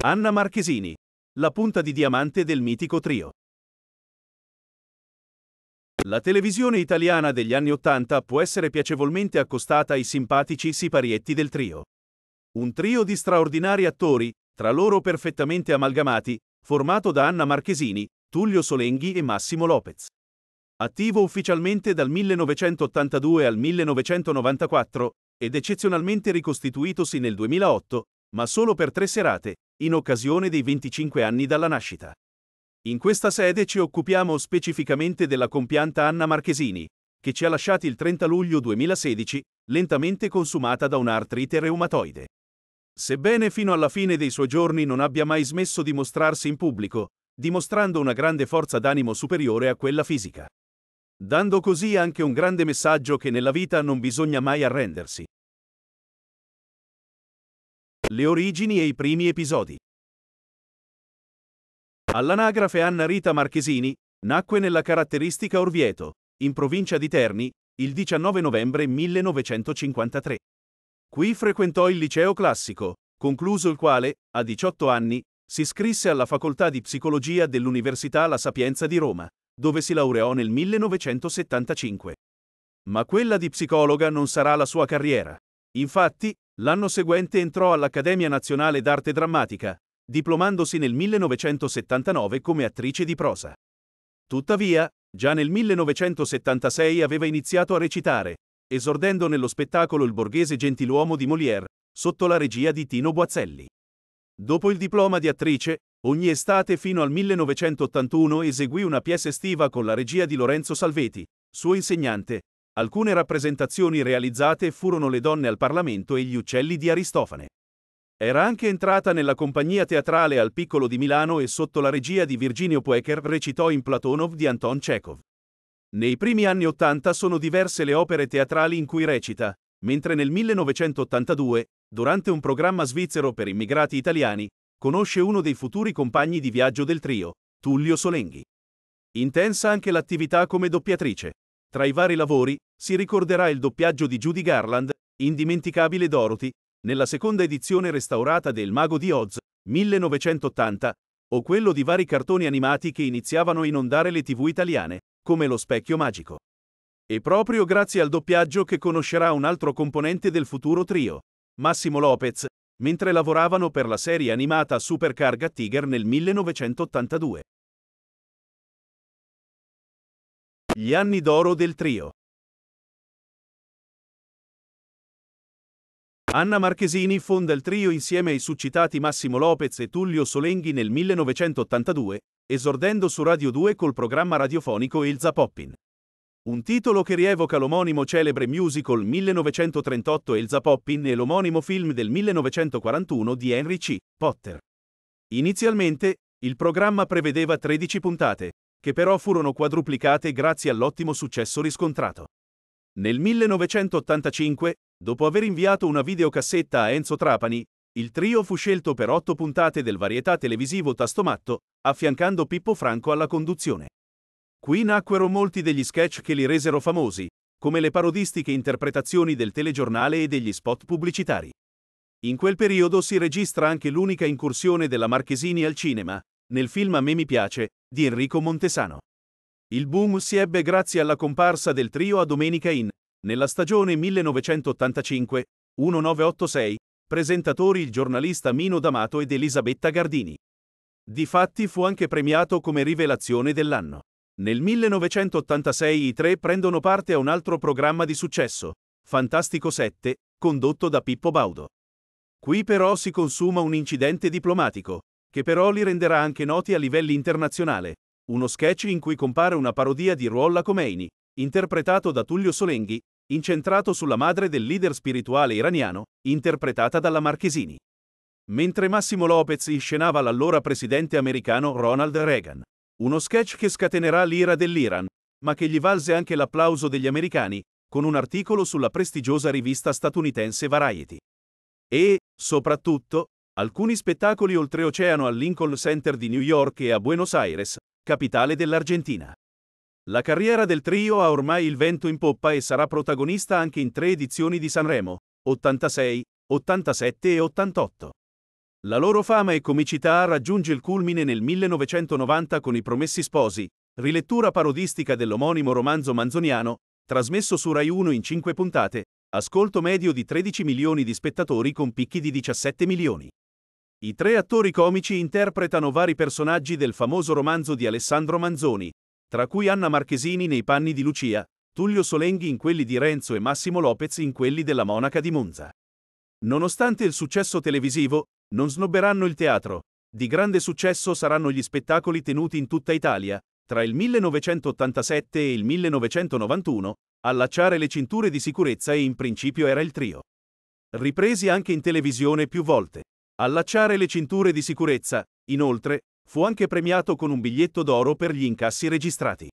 Anna Marchesini, la punta di diamante del mitico trio. La televisione italiana degli anni Ottanta può essere piacevolmente accostata ai simpatici siparietti del trio. Un trio di straordinari attori, tra loro perfettamente amalgamati, formato da Anna Marchesini, Tullio Solenghi e Massimo Lopez. Attivo ufficialmente dal 1982 al 1994 ed eccezionalmente ricostituitosi nel 2008, ma solo per tre serate, in occasione dei 25 anni dalla nascita. In questa sede ci occupiamo specificamente della compianta Anna Marchesini, che ci ha lasciati il 30 luglio 2016, lentamente consumata da un'artrite reumatoide. Sebbene fino alla fine dei suoi giorni non abbia mai smesso di mostrarsi in pubblico, dimostrando una grande forza d'animo superiore a quella fisica. Dando così anche un grande messaggio che nella vita non bisogna mai arrendersi, le origini e i primi episodi. All'anagrafe Anna Rita Marchesini nacque nella caratteristica Orvieto, in provincia di Terni, il 19 novembre 1953. Qui frequentò il liceo classico, concluso il quale, a 18 anni, si iscrisse alla facoltà di psicologia dell'Università La Sapienza di Roma, dove si laureò nel 1975. Ma quella di psicologa non sarà la sua carriera. Infatti, L'anno seguente entrò all'Accademia Nazionale d'Arte Drammatica, diplomandosi nel 1979 come attrice di prosa. Tuttavia, già nel 1976 aveva iniziato a recitare, esordendo nello spettacolo Il borghese gentiluomo di Molière, sotto la regia di Tino Boazzelli. Dopo il diploma di attrice, ogni estate fino al 1981 eseguì una pièce estiva con la regia di Lorenzo Salveti, suo insegnante, Alcune rappresentazioni realizzate furono le donne al Parlamento e gli uccelli di Aristofane. Era anche entrata nella compagnia teatrale al Piccolo di Milano e sotto la regia di Virginio Poecker recitò in Platonov di Anton Chekhov. Nei primi anni Ottanta sono diverse le opere teatrali in cui recita, mentre nel 1982, durante un programma svizzero per immigrati italiani, conosce uno dei futuri compagni di viaggio del trio, Tullio Solenghi. Intensa anche l'attività come doppiatrice. Tra i vari lavori, si ricorderà il doppiaggio di Judy Garland, indimenticabile Dorothy, nella seconda edizione restaurata del Mago di Oz, 1980, o quello di vari cartoni animati che iniziavano a inondare le tv italiane, come Lo Specchio Magico. E proprio grazie al doppiaggio che conoscerà un altro componente del futuro trio, Massimo Lopez, mentre lavoravano per la serie animata Supercarga Tiger nel 1982. Gli anni d'oro del trio. Anna Marchesini fonda il trio insieme ai succitati Massimo Lopez e Tullio Solenghi nel 1982, esordendo su Radio 2 col programma radiofonico Ilza Poppin. Un titolo che rievoca l'omonimo celebre musical 1938 Elza Poppin e l'omonimo film del 1941 di Henry C. Potter. Inizialmente, il programma prevedeva 13 puntate, che però furono quadruplicate grazie all'ottimo successo riscontrato. Nel 1985, dopo aver inviato una videocassetta a Enzo Trapani, il trio fu scelto per otto puntate del varietà televisivo Tastomatto, affiancando Pippo Franco alla conduzione. Qui nacquero molti degli sketch che li resero famosi, come le parodistiche interpretazioni del telegiornale e degli spot pubblicitari. In quel periodo si registra anche l'unica incursione della Marchesini al cinema, nel film A me mi piace, di Enrico Montesano. Il boom si ebbe grazie alla comparsa del trio a Domenica in, nella stagione 1985-1986, presentatori il giornalista Mino D'Amato ed Elisabetta Gardini. Difatti fu anche premiato come rivelazione dell'anno. Nel 1986 i tre prendono parte a un altro programma di successo, Fantastico 7, condotto da Pippo Baudo. Qui però si consuma un incidente diplomatico, che però li renderà anche noti a livelli internazionale, uno sketch in cui compare una parodia di Ruolla Khomeini, interpretato da Tullio Solenghi, incentrato sulla madre del leader spirituale iraniano, interpretata dalla Marchesini. Mentre Massimo Lopez inscenava l'allora presidente americano Ronald Reagan. Uno sketch che scatenerà l'ira dell'Iran, ma che gli valse anche l'applauso degli americani, con un articolo sulla prestigiosa rivista statunitense Variety. E, soprattutto, alcuni spettacoli oltreoceano al Lincoln Center di New York e a Buenos Aires, capitale dell'Argentina. La carriera del trio ha ormai il vento in poppa e sarà protagonista anche in tre edizioni di Sanremo, 86, 87 e 88. La loro fama e comicità raggiunge il culmine nel 1990 con I Promessi Sposi, rilettura parodistica dell'omonimo romanzo manzoniano, trasmesso su Rai 1 in 5 puntate, ascolto medio di 13 milioni di spettatori con picchi di 17 milioni. I tre attori comici interpretano vari personaggi del famoso romanzo di Alessandro Manzoni, tra cui Anna Marchesini nei panni di Lucia, Tullio Solenghi in quelli di Renzo e Massimo Lopez in quelli della monaca di Monza. Nonostante il successo televisivo, non snobberanno il teatro. Di grande successo saranno gli spettacoli tenuti in tutta Italia, tra il 1987 e il 1991, allacciare le cinture di sicurezza e in principio era il trio. Ripresi anche in televisione più volte. Allacciare le cinture di sicurezza, inoltre, fu anche premiato con un biglietto d'oro per gli incassi registrati.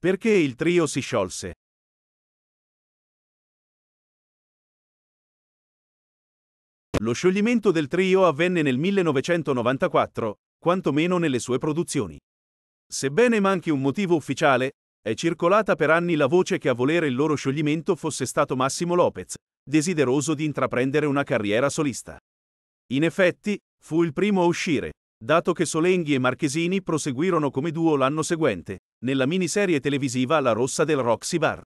Perché il trio si sciolse? Lo scioglimento del trio avvenne nel 1994, quantomeno nelle sue produzioni. Sebbene manchi un motivo ufficiale, è circolata per anni la voce che a volere il loro scioglimento fosse stato Massimo Lopez, desideroso di intraprendere una carriera solista. In effetti, fu il primo a uscire, dato che Solenghi e Marchesini proseguirono come duo l'anno seguente, nella miniserie televisiva La Rossa del Roxy Bar.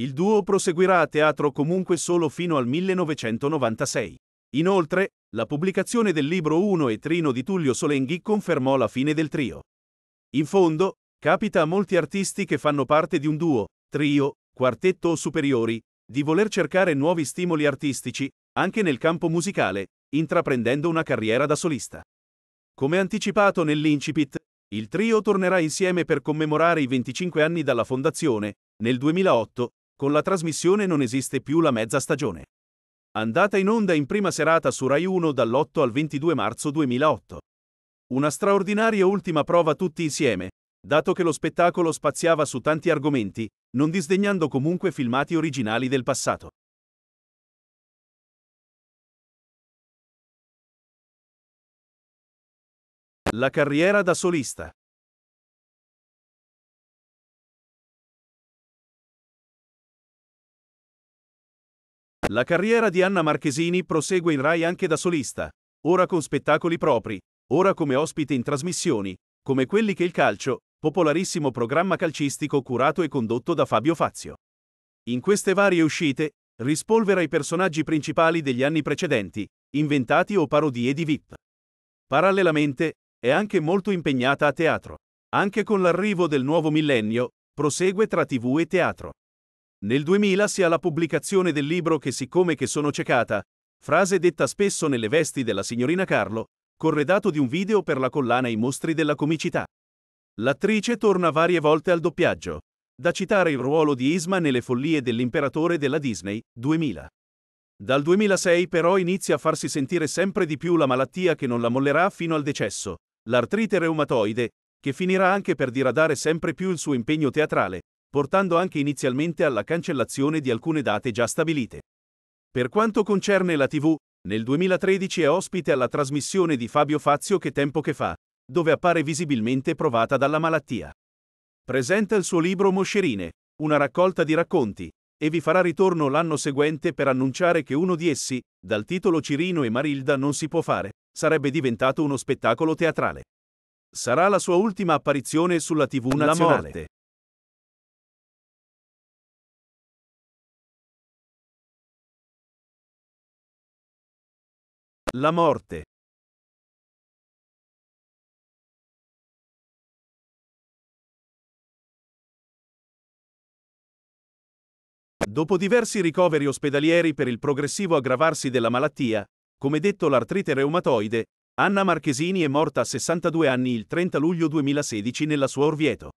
Il duo proseguirà a teatro comunque solo fino al 1996. Inoltre, la pubblicazione del libro 1 e Trino di Tullio Solenghi confermò la fine del trio. In fondo, capita a molti artisti che fanno parte di un duo, trio, quartetto o superiori, di voler cercare nuovi stimoli artistici, anche nel campo musicale, intraprendendo una carriera da solista. Come anticipato nell'incipit, il trio tornerà insieme per commemorare i 25 anni dalla fondazione, nel 2008, con la trasmissione Non esiste più la mezza stagione. Andata in onda in prima serata su Rai 1 dall'8 al 22 marzo 2008. Una straordinaria ultima prova tutti insieme, dato che lo spettacolo spaziava su tanti argomenti, non disdegnando comunque filmati originali del passato. La carriera da solista. La carriera di Anna Marchesini prosegue in Rai anche da solista, ora con spettacoli propri, ora come ospite in trasmissioni, come quelli che il calcio, popolarissimo programma calcistico curato e condotto da Fabio Fazio. In queste varie uscite, rispolvera i personaggi principali degli anni precedenti, inventati o parodie di VIP. Parallelamente, è anche molto impegnata a teatro. Anche con l'arrivo del nuovo millennio, prosegue tra TV e teatro. Nel 2000 si ha la pubblicazione del libro Che siccome che sono cecata, frase detta spesso nelle vesti della signorina Carlo, corredato di un video per la collana I mostri della comicità. L'attrice torna varie volte al doppiaggio. Da citare il ruolo di Isma nelle follie dell'imperatore della Disney, 2000. Dal 2006 però inizia a farsi sentire sempre di più la malattia che non la mollerà fino al decesso, l'artrite reumatoide, che finirà anche per diradare sempre più il suo impegno teatrale, portando anche inizialmente alla cancellazione di alcune date già stabilite. Per quanto concerne la TV, nel 2013 è ospite alla trasmissione di Fabio Fazio Che Tempo Che Fa, dove appare visibilmente provata dalla malattia. Presenta il suo libro Moscerine, una raccolta di racconti, e vi farà ritorno l'anno seguente per annunciare che uno di essi, dal titolo Cirino e Marilda non si può fare, sarebbe diventato uno spettacolo teatrale. Sarà la sua ultima apparizione sulla TV nazionale. La morte. La morte. Dopo diversi ricoveri ospedalieri per il progressivo aggravarsi della malattia, come detto l'artrite reumatoide, Anna Marchesini è morta a 62 anni il 30 luglio 2016 nella sua Orvieto.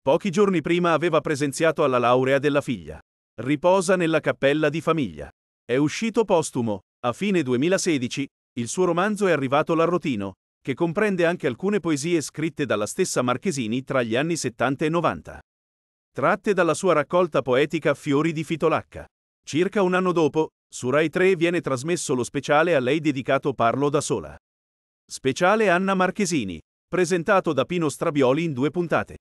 Pochi giorni prima aveva presenziato alla laurea della figlia. Riposa nella cappella di famiglia. È uscito postumo, a fine 2016, il suo romanzo è arrivato l'Arrotino, che comprende anche alcune poesie scritte dalla stessa Marchesini tra gli anni 70 e 90 tratte dalla sua raccolta poetica Fiori di Fitolacca. Circa un anno dopo, su Rai 3 viene trasmesso lo speciale a lei dedicato Parlo da sola. Speciale Anna Marchesini, presentato da Pino Strabioli in due puntate.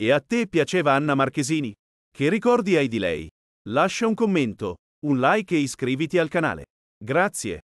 E a te piaceva Anna Marchesini? Che ricordi hai di lei? Lascia un commento, un like e iscriviti al canale. Grazie.